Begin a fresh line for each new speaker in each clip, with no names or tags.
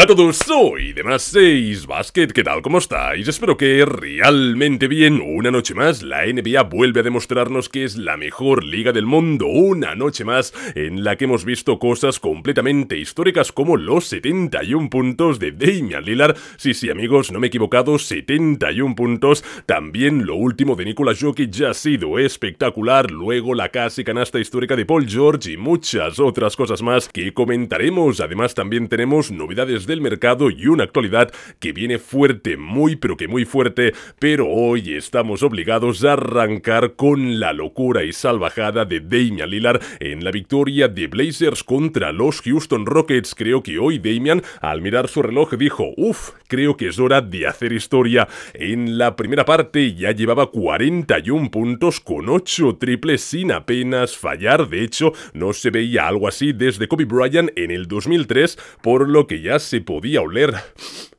Hola a todos, soy Demás6 Basket, ¿qué tal? ¿Cómo estáis? Espero que realmente bien. Una noche más, la NBA vuelve a demostrarnos que es la mejor liga del mundo. Una noche más en la que hemos visto cosas completamente históricas como los 71 puntos de Damian Lillard. Sí, sí, amigos, no me he equivocado, 71 puntos. También lo último de Nicolas Jokic ya ha sido espectacular. Luego la casi canasta histórica de Paul George y muchas otras cosas más que comentaremos. Además, también tenemos novedades del mercado y una actualidad que viene fuerte, muy pero que muy fuerte, pero hoy estamos obligados a arrancar con la locura y salvajada de Damian Lillard en la victoria de Blazers contra los Houston Rockets. Creo que hoy Damian, al mirar su reloj, dijo, uff, creo que es hora de hacer historia. En la primera parte ya llevaba 41 puntos con 8 triples sin apenas fallar, de hecho no se veía algo así desde Kobe Bryant en el 2003, por lo que ya se podía oler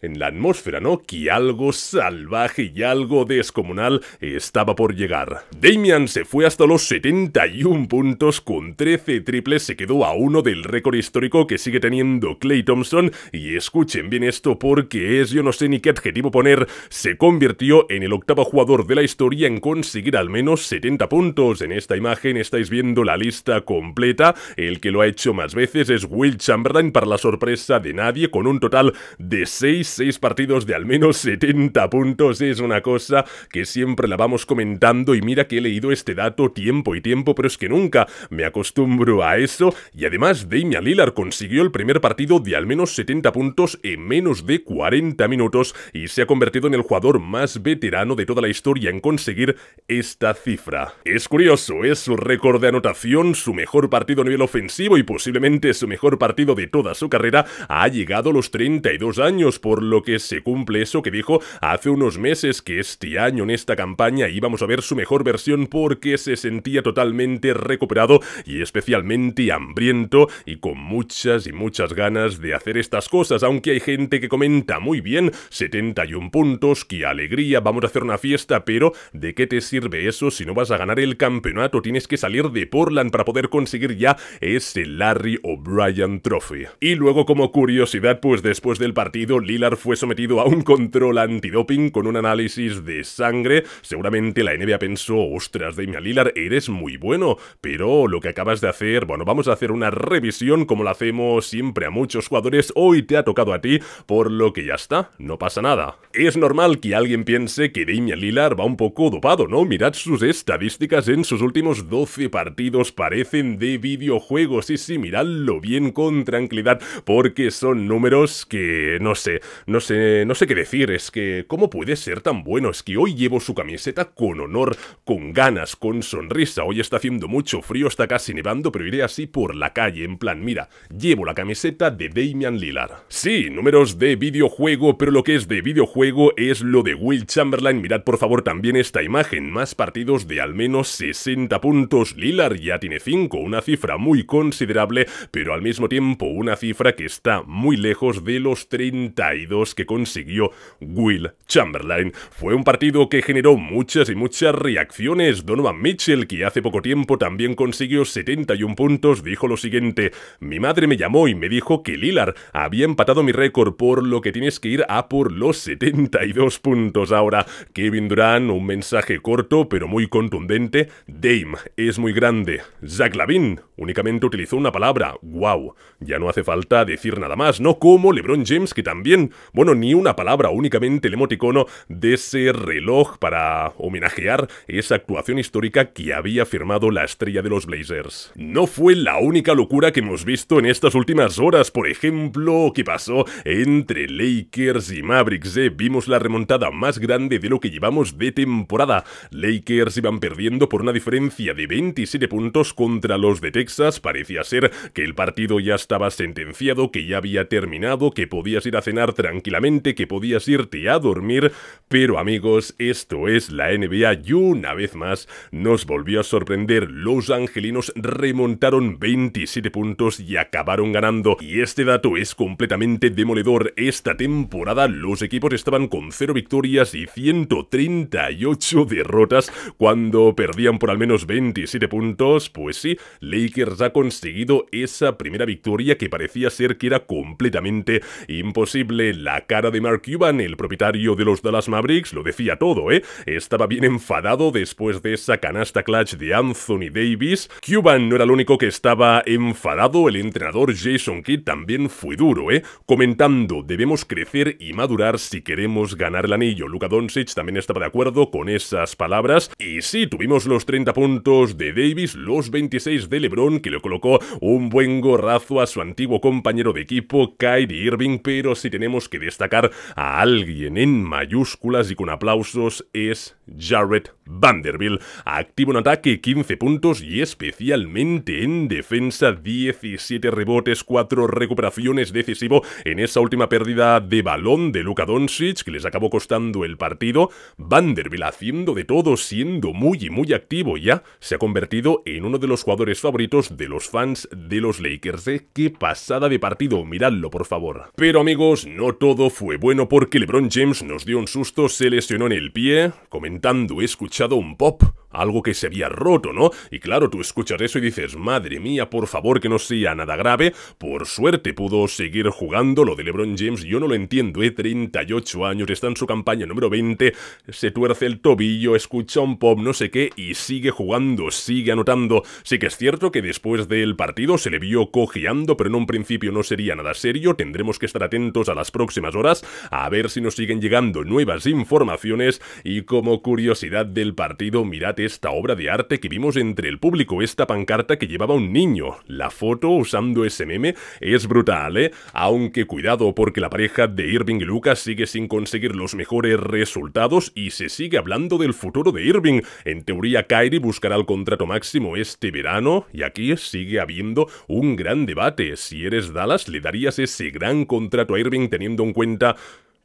en la atmósfera, ¿no? Que algo salvaje y algo descomunal estaba por llegar. Damian se fue hasta los 71 puntos con 13 triples, se quedó a uno del récord histórico que sigue teniendo Clay Thompson y escuchen bien esto porque es yo no sé ni qué adjetivo poner, se convirtió en el octavo jugador de la historia en conseguir al menos 70 puntos. En esta imagen estáis viendo la lista completa, el que lo ha hecho más veces es Will Chamberlain para la sorpresa de nadie con un un total de 6, 6 partidos de al menos 70 puntos. Es una cosa que siempre la vamos comentando y mira que he leído este dato tiempo y tiempo, pero es que nunca me acostumbro a eso. Y además, Damian Lillard consiguió el primer partido de al menos 70 puntos en menos de 40 minutos y se ha convertido en el jugador más veterano de toda la historia en conseguir esta cifra. Es curioso, es su récord de anotación, su mejor partido a nivel ofensivo y posiblemente su mejor partido de toda su carrera ha llegado a los 32 años, por lo que se cumple eso que dijo hace unos meses que este año en esta campaña íbamos a ver su mejor versión porque se sentía totalmente recuperado y especialmente hambriento y con muchas y muchas ganas de hacer estas cosas, aunque hay gente que comenta muy bien, 71 puntos, qué alegría, vamos a hacer una fiesta, pero ¿de qué te sirve eso si no vas a ganar el campeonato? Tienes que salir de Portland para poder conseguir ya ese Larry O'Brien Trophy. Y luego como curiosidad pues después del partido Lilar fue sometido a un control antidoping con un análisis de sangre. Seguramente la NBA pensó, ostras, Damian Lilar, eres muy bueno, pero lo que acabas de hacer, bueno, vamos a hacer una revisión como la hacemos siempre a muchos jugadores, hoy te ha tocado a ti, por lo que ya está, no pasa nada. Es normal que alguien piense que Damian Lilar va un poco dopado, ¿no? Mirad sus estadísticas en sus últimos 12 partidos, parecen de videojuegos, y sí, miradlo bien con tranquilidad, porque son números que no sé, no sé, no sé qué decir. Es que, ¿cómo puede ser tan bueno? Es que hoy llevo su camiseta con honor, con ganas, con sonrisa. Hoy está haciendo mucho frío, está casi nevando, pero iré así por la calle, en plan, mira, llevo la camiseta de Damian Lillard. Sí, números de videojuego, pero lo que es de videojuego es lo de Will Chamberlain. Mirad por favor también esta imagen, más partidos de al menos 60 puntos. Lillard ya tiene 5, una cifra muy considerable, pero al mismo tiempo una cifra que está muy lejos de los 32 que consiguió Will Chamberlain. Fue un partido que generó muchas y muchas reacciones. Donovan Mitchell, que hace poco tiempo también consiguió 71 puntos, dijo lo siguiente. Mi madre me llamó y me dijo que Lillard había empatado mi récord, por lo que tienes que ir a por los 72 puntos. Ahora, Kevin Durant, un mensaje corto pero muy contundente. Dame es muy grande. Zach Lavin únicamente utilizó una palabra. ¡Wow! Ya no hace falta decir nada más. No como LeBron James, que también, bueno, ni una palabra, únicamente el emoticono de ese reloj para homenajear esa actuación histórica que había firmado la estrella de los Blazers. No fue la única locura que hemos visto en estas últimas horas, por ejemplo, ¿qué pasó entre Lakers y Mavericks, eh, vimos la remontada más grande de lo que llevamos de temporada. Lakers iban perdiendo por una diferencia de 27 puntos contra los de Texas, parecía ser que el partido ya estaba sentenciado, que ya había terminado que podías ir a cenar tranquilamente, que podías irte a dormir, pero amigos, esto es la NBA y una vez más nos volvió a sorprender. Los angelinos remontaron 27 puntos y acabaron ganando. Y este dato es completamente demoledor. Esta temporada los equipos estaban con 0 victorias y 138 derrotas cuando perdían por al menos 27 puntos. Pues sí, Lakers ha conseguido esa primera victoria que parecía ser que era completamente imposible. La cara de Mark Cuban, el propietario de los Dallas Mavericks, lo decía todo, ¿eh? Estaba bien enfadado después de esa canasta clutch de Anthony Davis. Cuban no era el único que estaba enfadado, el entrenador Jason Kidd también fue duro, ¿eh? Comentando, debemos crecer y madurar si queremos ganar el anillo. Luca Doncic también estaba de acuerdo con esas palabras. Y sí, tuvimos los 30 puntos de Davis, los 26 de LeBron, que le colocó un buen gorrazo a su antiguo compañero de equipo, Kai Irving, pero si tenemos que destacar a alguien en mayúsculas y con aplausos es Jared Vanderbilt. Activo en ataque 15 puntos y especialmente en defensa 17 rebotes, 4 recuperaciones decisivo en esa última pérdida de balón de Luka Doncic que les acabó costando el partido. Vanderbilt haciendo de todo, siendo muy y muy activo ya, se ha convertido en uno de los jugadores favoritos de los fans de los Lakers. ¿eh? ¡Qué pasada de partido! Miradlo por pero amigos, no todo fue bueno porque LeBron James nos dio un susto, se lesionó en el pie, comentando he escuchado un pop algo que se había roto, ¿no? Y claro, tú escuchas eso y dices, madre mía, por favor que no sea nada grave. Por suerte pudo seguir jugando. Lo de LeBron James yo no lo entiendo, he ¿eh? 38 años, está en su campaña número 20, se tuerce el tobillo, escucha un pop, no sé qué, y sigue jugando, sigue anotando. Sí que es cierto que después del partido se le vio cojeando, pero en un principio no sería nada serio. Tendremos que estar atentos a las próximas horas, a ver si nos siguen llegando nuevas informaciones. Y como curiosidad del partido, mirate esta obra de arte que vimos entre el público, esta pancarta que llevaba un niño. La foto usando ese meme es brutal, ¿eh? Aunque cuidado porque la pareja de Irving y Lucas sigue sin conseguir los mejores resultados y se sigue hablando del futuro de Irving. En teoría, Kyrie buscará el contrato máximo este verano y aquí sigue habiendo un gran debate. Si eres Dallas, le darías ese gran contrato a Irving teniendo en cuenta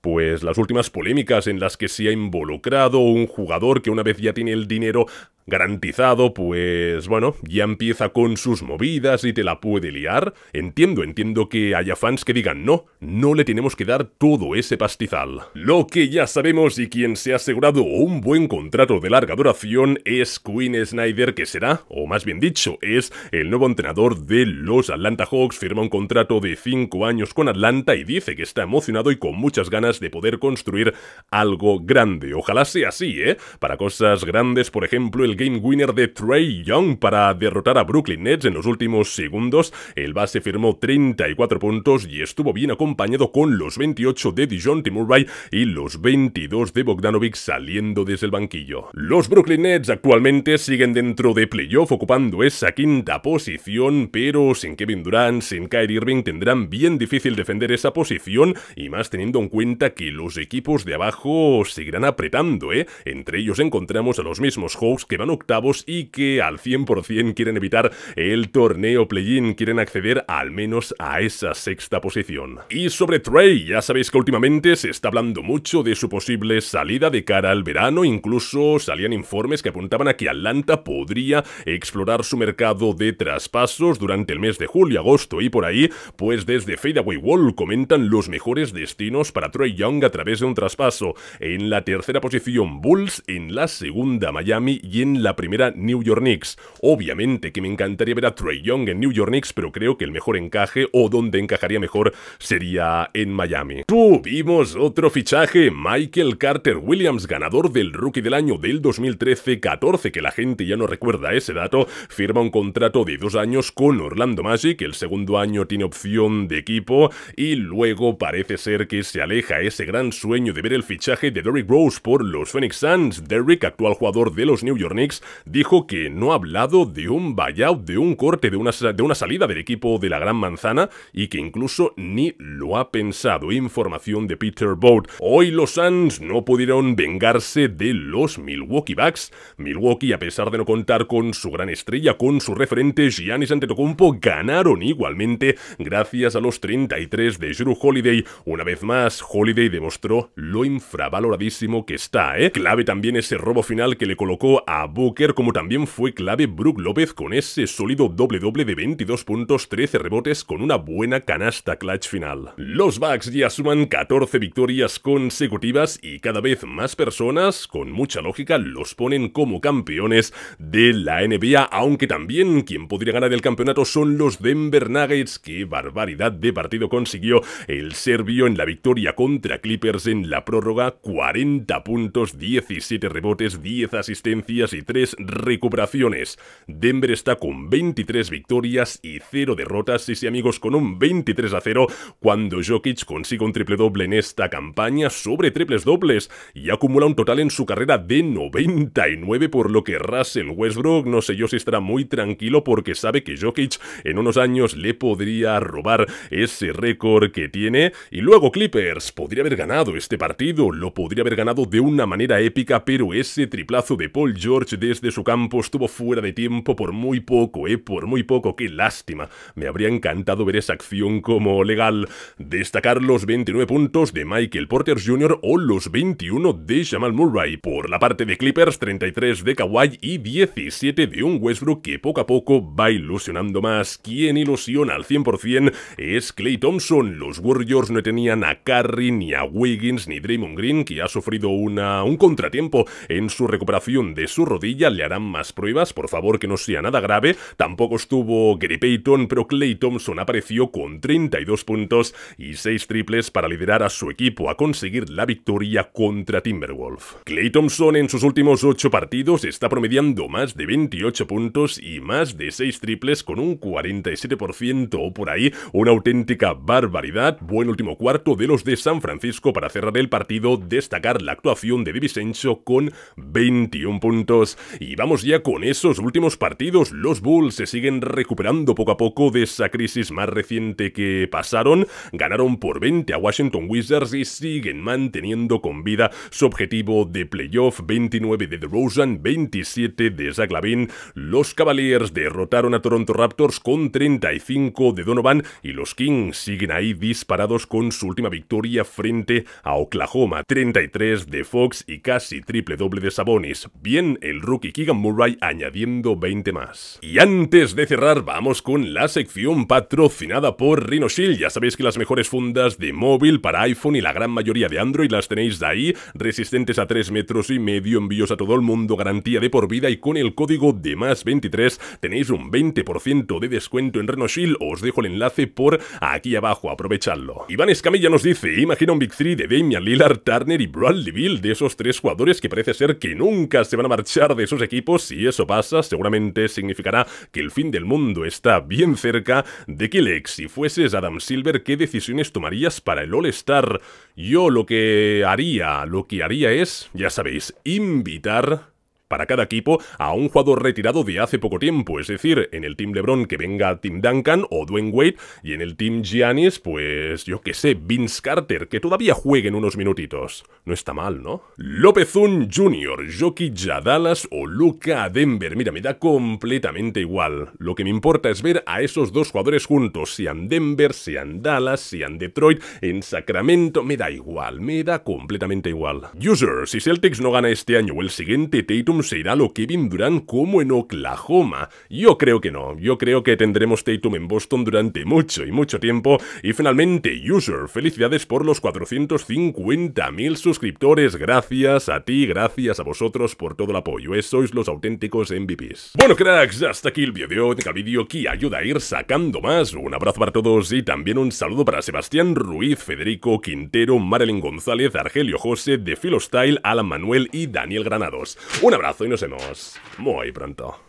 pues las últimas polémicas en las que se ha involucrado un jugador que una vez ya tiene el dinero garantizado, pues bueno, ya empieza con sus movidas y te la puede liar. Entiendo, entiendo que haya fans que digan no, no le tenemos que dar todo ese pastizal. Lo que ya sabemos y quien se ha asegurado un buen contrato de larga duración es Queen Snyder, que será, o más bien dicho, es el nuevo entrenador de los Atlanta Hawks, firma un contrato de 5 años con Atlanta y dice que está emocionado y con muchas ganas de poder construir algo grande. Ojalá sea así, ¿eh? Para cosas grandes, por ejemplo, el game winner de Trey Young para derrotar a Brooklyn Nets en los últimos segundos. El base firmó 34 puntos y estuvo bien acompañado con los 28 de Dijon Murray y los 22 de Bogdanovic saliendo desde el banquillo. Los Brooklyn Nets actualmente siguen dentro de playoff ocupando esa quinta posición, pero sin Kevin Durant, sin Kyrie Irving tendrán bien difícil defender esa posición y más teniendo en cuenta que los equipos de abajo seguirán apretando, ¿eh? Entre ellos encontramos a los mismos Hawks que van octavos y que al 100% quieren evitar el torneo play-in, quieren acceder al menos a esa sexta posición. Y sobre Trey, ya sabéis que últimamente se está hablando mucho de su posible salida de cara al verano, incluso salían informes que apuntaban a que Atlanta podría explorar su mercado de traspasos durante el mes de julio, agosto y por ahí, pues desde Fadeaway Wall comentan los mejores destinos para Trey Young a través de un traspaso. En la tercera posición Bulls, en la segunda Miami y en la primera New York Knicks. Obviamente que me encantaría ver a Trey Young en New York Knicks, pero creo que el mejor encaje o donde encajaría mejor sería en Miami. Tuvimos otro fichaje, Michael Carter Williams, ganador del Rookie del Año del 2013-14, que la gente ya no recuerda ese dato, firma un contrato de dos años con Orlando Magic, el segundo año tiene opción de equipo y luego parece ser que se aleja ese gran sueño de ver el fichaje de Derrick Rose por los Phoenix Suns. Derrick, actual jugador de los New York Knicks, dijo que no ha hablado de un buyout, de un corte, de una, salida del equipo de la Gran Manzana y que incluso ni lo ha pensado. Información de Peter Boat. Hoy los Suns no pudieron vengarse de los Milwaukee Bucks. Milwaukee, a pesar de no contar con su gran estrella, con su referente Giannis Antetokounmpo, ganaron igualmente gracias a los 33 de Drew Holiday. Una vez más, Holiday demostró lo infravaloradísimo que está, ¿eh? Clave también ese robo final que le colocó a Booker, como también fue clave Brook López con ese sólido doble-doble de 22 puntos, 13 rebotes con una buena canasta clutch final. Los Bucks ya suman 14 victorias consecutivas y cada vez más personas, con mucha lógica, los ponen como campeones de la NBA, aunque también quien podría ganar el campeonato son los Denver Nuggets. que barbaridad de partido consiguió el serbio en la victoria contra Clippers en la prórroga! 40 puntos, 17 rebotes, 10 asistencias recuperaciones. Denver está con 23 victorias y 0 derrotas, y sí amigos, con un 23 a 0 cuando Jokic consigue un triple doble en esta campaña sobre triples dobles y acumula un total en su carrera de 99 por lo que Russell Westbrook no sé yo si estará muy tranquilo porque sabe que Jokic en unos años le podría robar ese récord que tiene y luego Clippers podría haber ganado este partido, lo podría haber ganado de una manera épica pero ese triplazo de Paul George desde su campo estuvo fuera de tiempo por muy poco, eh, por muy poco, qué lástima. Me habría encantado ver esa acción como legal. Destacar los 29 puntos de Michael Porter Jr. o los 21 de Jamal Murray. Por la parte de Clippers, 33 de Kawhi y 17 de un Westbrook que poco a poco va ilusionando más. Quien ilusiona al 100% es Clay Thompson. Los Warriors no tenían a Curry, ni a Wiggins, ni Draymond Green, que ha sufrido una, un contratiempo en su recuperación de su le harán más pruebas, por favor que no sea nada grave. Tampoco estuvo Gary Payton, pero Clay Thompson apareció con 32 puntos y 6 triples para liderar a su equipo a conseguir la victoria contra Timberwolf. Clay Thompson en sus últimos 8 partidos está promediando más de 28 puntos y más de 6 triples con un 47% o por ahí, una auténtica barbaridad. Buen último cuarto de los de San Francisco para cerrar el partido, destacar la actuación de Vicencio con 21 puntos. Y vamos ya con esos últimos partidos. Los Bulls se siguen recuperando poco a poco de esa crisis más reciente que pasaron. Ganaron por 20 a Washington Wizards y siguen manteniendo con vida su objetivo de playoff. 29 de Rosen, 27 de Zach Los Cavaliers derrotaron a Toronto Raptors con 35 de Donovan y los Kings siguen ahí disparados con su última victoria frente a Oklahoma. 33 de Fox y casi triple doble de Sabonis. Bien el rookie Keegan Murray añadiendo 20 más. Y antes de cerrar, vamos con la sección patrocinada por RhinoShield. Ya sabéis que las mejores fundas de móvil para iPhone y la gran mayoría de Android las tenéis de ahí, resistentes a 3 metros y medio, envíos a todo el mundo, garantía de por vida y con el código de más 23 tenéis un 20% de descuento en Shield Os dejo el enlace por aquí abajo, aprovechadlo. Iván Escamilla nos dice, imagina un Big 3 de Damian Lillard, Turner y Bradley Bill, de esos tres jugadores que parece ser que nunca se van a marchar de sus equipos. Si eso pasa, seguramente significará que el fin del mundo está bien cerca. De que si fueses Adam Silver, ¿qué decisiones tomarías para el All-Star? Yo lo que haría, lo que haría es, ya sabéis, invitar para cada equipo a un jugador retirado de hace poco tiempo. Es decir, en el Team LeBron que venga Tim Duncan o Dwayne Wade y en el Team Giannis, pues yo que sé, Vince Carter, que todavía juegue en unos minutitos. No está mal, ¿no? un Jr., Jokic Dallas o Luca a Denver. Mira, me da completamente igual. Lo que me importa es ver a esos dos jugadores juntos, sean Denver, sean Dallas, sean Detroit, en Sacramento, me da igual, me da completamente igual. User, si Celtics no gana este año o el siguiente, Tatum se irá a lo Kevin Durant como en Oklahoma. Yo creo que no, yo creo que tendremos Tatum en Boston durante mucho y mucho tiempo. Y finalmente, User, felicidades por los 450.000 suscriptores. Gracias a ti, gracias a vosotros por todo el apoyo. Eh, sois los auténticos MVPs. Bueno, cracks, hasta aquí el vídeo. El vídeo que ayuda a ir sacando más. Un abrazo para todos y también un saludo para Sebastián Ruiz, Federico Quintero, Marilyn González, Argelio José, De Philostyle, Alan Manuel y Daniel Granados. Un abrazo y nos vemos muy pronto.